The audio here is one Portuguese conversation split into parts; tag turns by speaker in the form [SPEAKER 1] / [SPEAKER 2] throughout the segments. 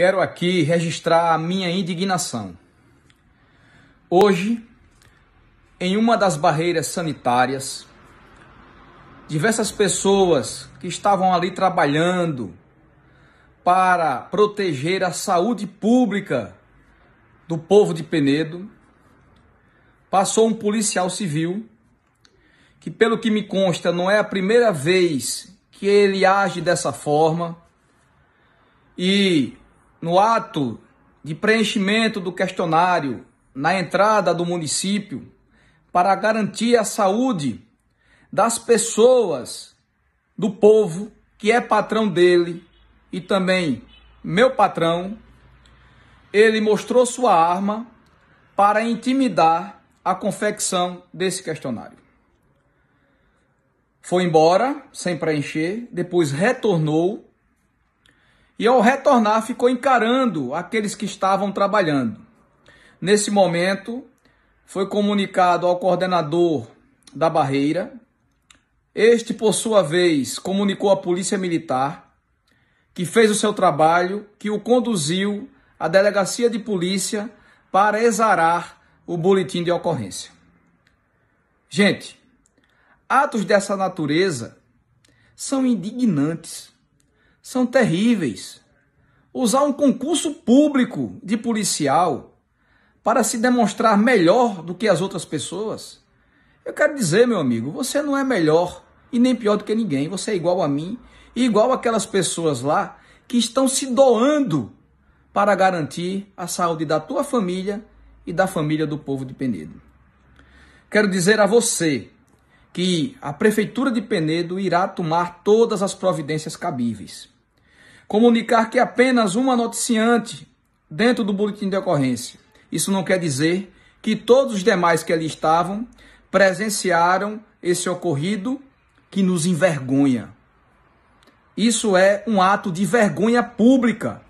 [SPEAKER 1] quero aqui registrar a minha indignação. Hoje, em uma das barreiras sanitárias, diversas pessoas que estavam ali trabalhando para proteger a saúde pública do povo de Penedo, passou um policial civil que, pelo que me consta, não é a primeira vez que ele age dessa forma e no ato de preenchimento do questionário na entrada do município para garantir a saúde das pessoas, do povo que é patrão dele e também meu patrão, ele mostrou sua arma para intimidar a confecção desse questionário. Foi embora sem preencher, depois retornou e ao retornar ficou encarando aqueles que estavam trabalhando. Nesse momento, foi comunicado ao coordenador da barreira. Este, por sua vez, comunicou à polícia militar, que fez o seu trabalho, que o conduziu à delegacia de polícia para exarar o boletim de ocorrência. Gente, atos dessa natureza são indignantes são terríveis. Usar um concurso público de policial para se demonstrar melhor do que as outras pessoas. Eu quero dizer, meu amigo, você não é melhor e nem pior do que ninguém. Você é igual a mim e igual aquelas pessoas lá que estão se doando para garantir a saúde da tua família e da família do povo de Penedo. Quero dizer a você que a Prefeitura de Penedo irá tomar todas as providências cabíveis. Comunicar que apenas uma noticiante dentro do boletim de ocorrência. Isso não quer dizer que todos os demais que ali estavam presenciaram esse ocorrido que nos envergonha. Isso é um ato de vergonha pública.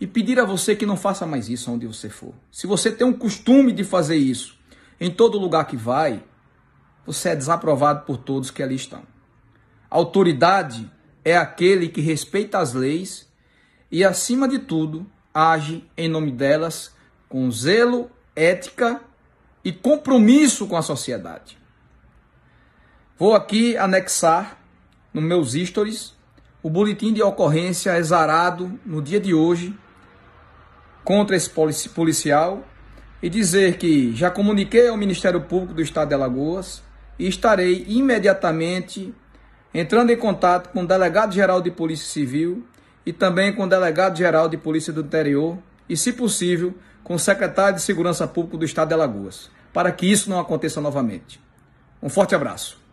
[SPEAKER 1] E pedir a você que não faça mais isso onde você for. Se você tem um costume de fazer isso em todo lugar que vai, você é desaprovado por todos que ali estão. Autoridade é aquele que respeita as leis e, acima de tudo, age em nome delas com zelo, ética e compromisso com a sociedade. Vou aqui anexar nos meus stories o boletim de ocorrência exarado no dia de hoje contra esse policial e dizer que já comuniquei ao Ministério Público do Estado de Alagoas e estarei imediatamente entrando em contato com o delegado-geral de Polícia Civil e também com o delegado-geral de Polícia do Interior e, se possível, com o secretário de Segurança Pública do Estado de Alagoas, para que isso não aconteça novamente. Um forte abraço.